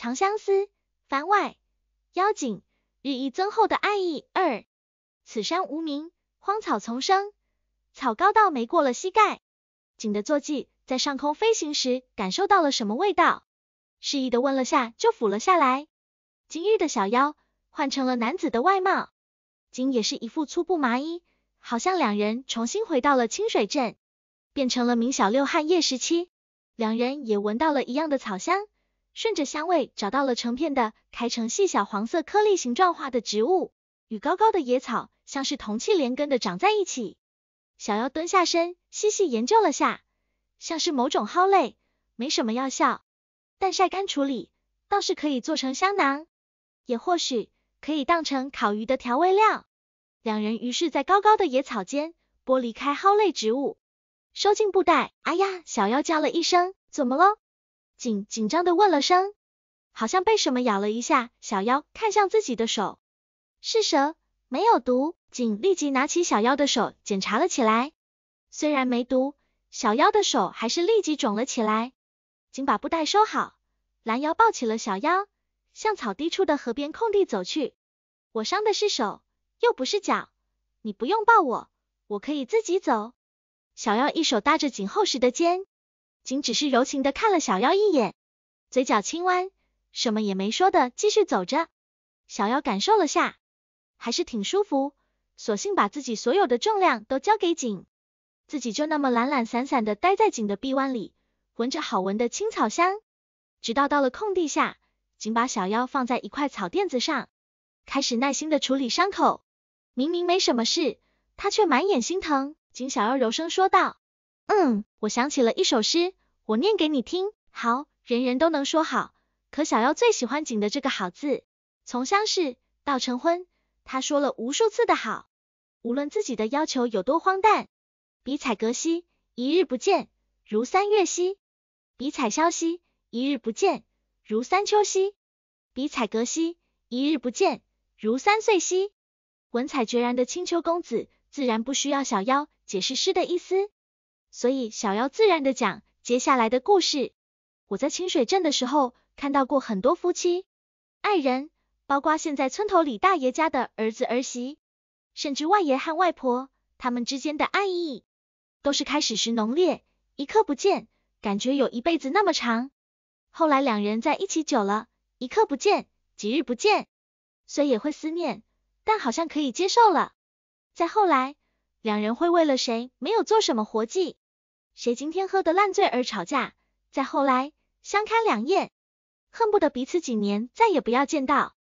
长相思，番外，妖精日益增厚的爱意。二，此山无名，荒草丛生，草高到没过了膝盖。景的坐骑在上空飞行时，感受到了什么味道，示意的问了下，就俯了下来。今日的小妖换成了男子的外貌，景也是一副粗布麻衣，好像两人重新回到了清水镇，变成了明小六和叶十七，两人也闻到了一样的草香。顺着香味找到了成片的开成细小黄色颗粒形状化的植物，与高高的野草像是同气连根的长在一起。小妖蹲下身细细研究了下，像是某种蒿类，没什么药效，但晒干处理倒是可以做成香囊，也或许可以当成烤鱼的调味料。两人于是在高高的野草间剥离开蒿类植物，收进布袋。哎呀，小妖叫了一声，怎么了？紧紧张的问了声，好像被什么咬了一下，小妖看向自己的手，是蛇，没有毒，紧立即拿起小妖的手检查了起来，虽然没毒，小妖的手还是立即肿了起来，紧把布袋收好，蓝腰抱起了小妖，向草地处的河边空地走去，我伤的是手，又不是脚，你不用抱我，我可以自己走，小妖一手搭着紧厚实的肩。景只是柔情的看了小妖一眼，嘴角轻弯，什么也没说的继续走着。小妖感受了下，还是挺舒服，索性把自己所有的重量都交给景，自己就那么懒懒散散的待在景的臂弯里，闻着好闻的青草香，直到到了空地下，景把小妖放在一块草垫子上，开始耐心的处理伤口。明明没什么事，他却满眼心疼。景小妖柔声说道：“嗯，我想起了一首诗。”我念给你听，好，人人都能说好，可小妖最喜欢景的这个好字，从相识到成婚，他说了无数次的好，无论自己的要求有多荒诞。比采葛兮，一日不见，如三月兮；比采萧兮，一日不见，如三秋兮；比采葛兮，一日不见，如三岁兮。文采绝然的青丘公子，自然不需要小妖解释诗的意思，所以小妖自然的讲。接下来的故事，我在清水镇的时候，看到过很多夫妻、爱人，包括现在村头李大爷家的儿子儿媳，甚至外爷和外婆，他们之间的爱意，都是开始时浓烈，一刻不见，感觉有一辈子那么长。后来两人在一起久了，一刻不见，几日不见，虽也会思念，但好像可以接受了。再后来，两人会为了谁没有做什么活计。谁今天喝得烂醉而吵架，再后来相看两厌，恨不得彼此几年再也不要见到。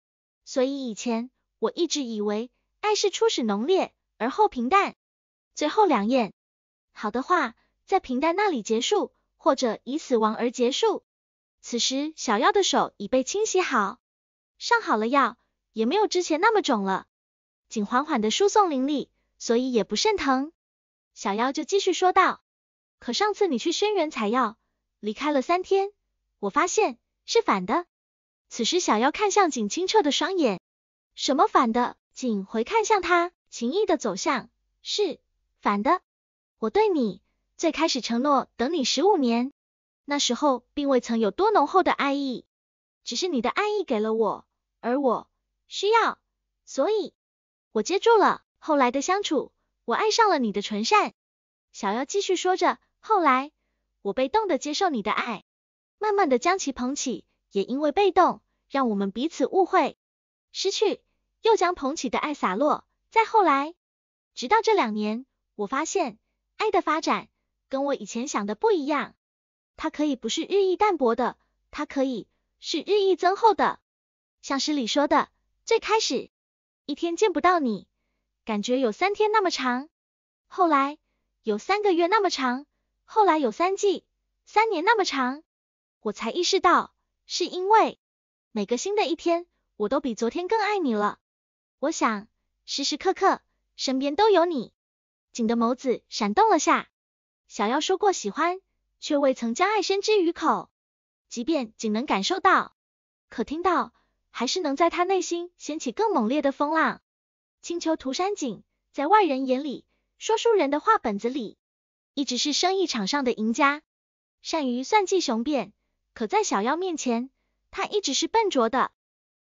所以以前我一直以为，爱是初始浓烈，而后平淡，最后两厌。好的话，在平淡那里结束，或者以死亡而结束。此时小夭的手已被清洗好，上好了药，也没有之前那么肿了，仅缓缓的输送灵力，所以也不甚疼。小妖就继续说道。可上次你去轩辕采药，离开了三天，我发现是反的。此时小妖看向景清澈的双眼，什么反的？景回看向他，情意的走向是反的。我对你最开始承诺等你十五年，那时候并未曾有多浓厚的爱意，只是你的爱意给了我，而我需要，所以，我接住了。后来的相处，我爱上了你的纯善。小妖继续说着。后来，我被动的接受你的爱，慢慢的将其捧起，也因为被动，让我们彼此误会，失去，又将捧起的爱洒落。再后来，直到这两年，我发现，爱的发展，跟我以前想的不一样，它可以不是日益淡薄的，它可以是日益增厚的。像诗里说的，最开始，一天见不到你，感觉有三天那么长，后来，有三个月那么长。后来有三季，三年那么长，我才意识到，是因为每个新的一天，我都比昨天更爱你了。我想，时时刻刻，身边都有你。景的眸子闪动了下，小要说过喜欢，却未曾将爱宣之于口。即便景能感受到，可听到，还是能在他内心掀起更猛烈的风浪。青丘涂山景，在外人眼里，说书人的话本子里。一直是生意场上的赢家，善于算计雄辩，可在小妖面前，他一直是笨拙的，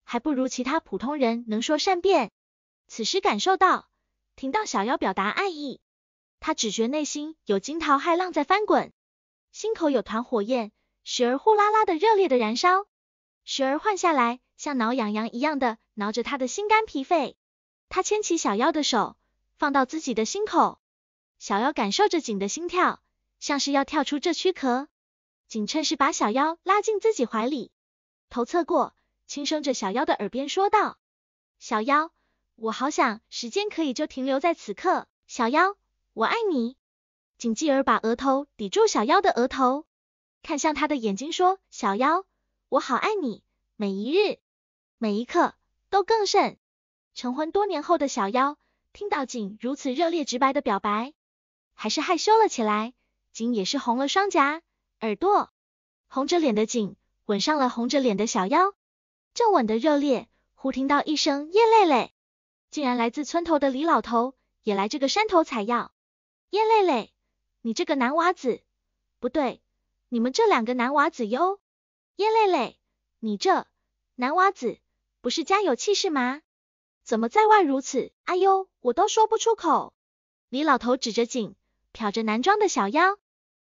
还不如其他普通人能说善辩。此时感受到，听到小妖表达爱意，他只觉内心有惊涛骇浪在翻滚，心口有团火焰，时而呼啦啦的热烈的燃烧，时而换下来像挠痒痒一样的挠着他的心肝脾肺。他牵起小妖的手，放到自己的心口。小妖感受着景的心跳，像是要跳出这躯壳。景趁势把小妖拉进自己怀里，头侧过，轻声着小妖的耳边说道：“小妖，我好想时间可以就停留在此刻。”小妖，我爱你。景继而把额头抵住小妖的额头，看向他的眼睛说：“小妖，我好爱你，每一日，每一刻，都更甚。”成婚多年后的小妖，听到景如此热烈直白的表白。还是害羞了起来，景也是红了双颊，耳朵红着脸的景吻上了红着脸的小妖，正吻得热烈，忽听到一声叶蕾蕾，竟然来自村头的李老头也来这个山头采药。叶蕾蕾，你这个男娃子，不对，你们这两个男娃子哟，叶蕾蕾，你这男娃子不是家有气势吗？怎么在外如此？哎呦，我都说不出口。李老头指着景。瞟着男装的小妖，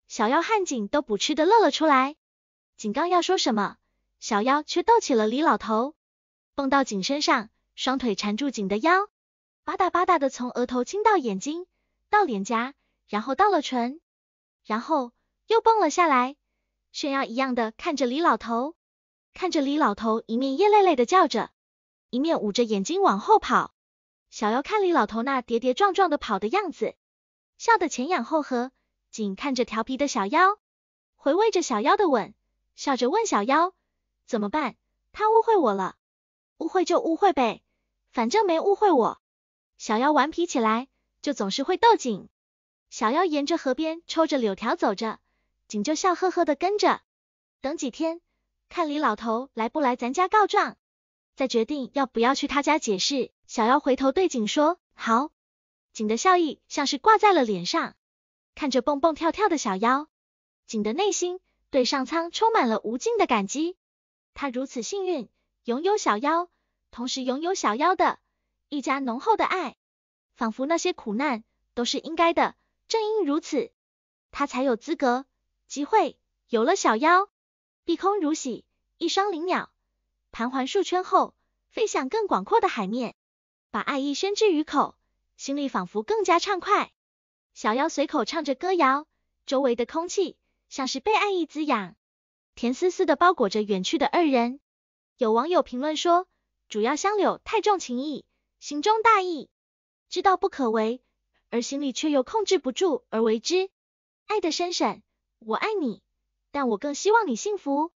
小妖和景都不吃的乐了出来。景刚要说什么，小妖却逗起了李老头，蹦到景身上，双腿缠住景的腰，吧嗒吧嗒的从额头亲到眼睛，到脸颊，然后到了唇，然后又蹦了下来，炫耀一样的看着李老头，看着李老头一面耶泪泪的叫着，一面捂着眼睛往后跑。小妖看李老头那跌跌撞撞的跑的样子。笑得前仰后合，景看着调皮的小妖，回味着小妖的吻，笑着问小妖，怎么办？他误会我了，误会就误会呗，反正没误会我。小妖顽皮起来，就总是会逗景。小妖沿着河边抽着柳条走着，景就笑呵呵的跟着。等几天，看李老头来不来咱家告状，再决定要不要去他家解释。小妖回头对景说，好。景的笑意像是挂在了脸上，看着蹦蹦跳跳的小妖，景的内心对上苍充满了无尽的感激。他如此幸运，拥有小妖，同时拥有小妖的一家浓厚的爱，仿佛那些苦难都是应该的。正因如此，他才有资格集会。有了小妖，碧空如洗，一双灵鸟盘桓数圈后，飞向更广阔的海面，把爱意宣之于口。心里仿佛更加畅快，小妖随口唱着歌谣，周围的空气像是被爱意滋养，甜丝丝的包裹着远去的二人。有网友评论说，主要香柳太重情义，心中大义，知道不可为，而心里却又控制不住而为之。爱的深深，我爱你，但我更希望你幸福。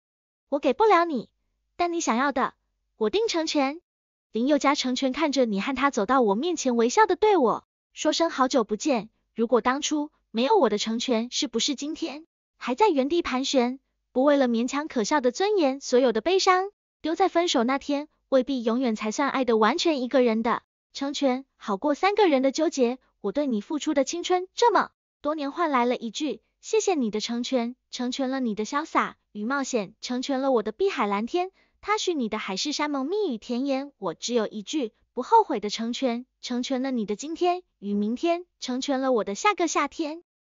我给不了你，但你想要的，我定成全。林宥嘉成全看着你和他走到我面前，微笑的对我说声好久不见。如果当初没有我的成全，是不是今天还在原地盘旋？不为了勉强可笑的尊严，所有的悲伤丢在分手那天，未必永远才算爱的完全一个人的成全，好过三个人的纠结。我对你付出的青春这么多年，换来了一句谢谢你的成全，成全了你的潇洒与冒险，成全了我的碧海蓝天。他许你的海誓山盟、蜜语甜言，我只有一句不后悔的成全，成全了你的今天与明天，成全了我的下个夏天。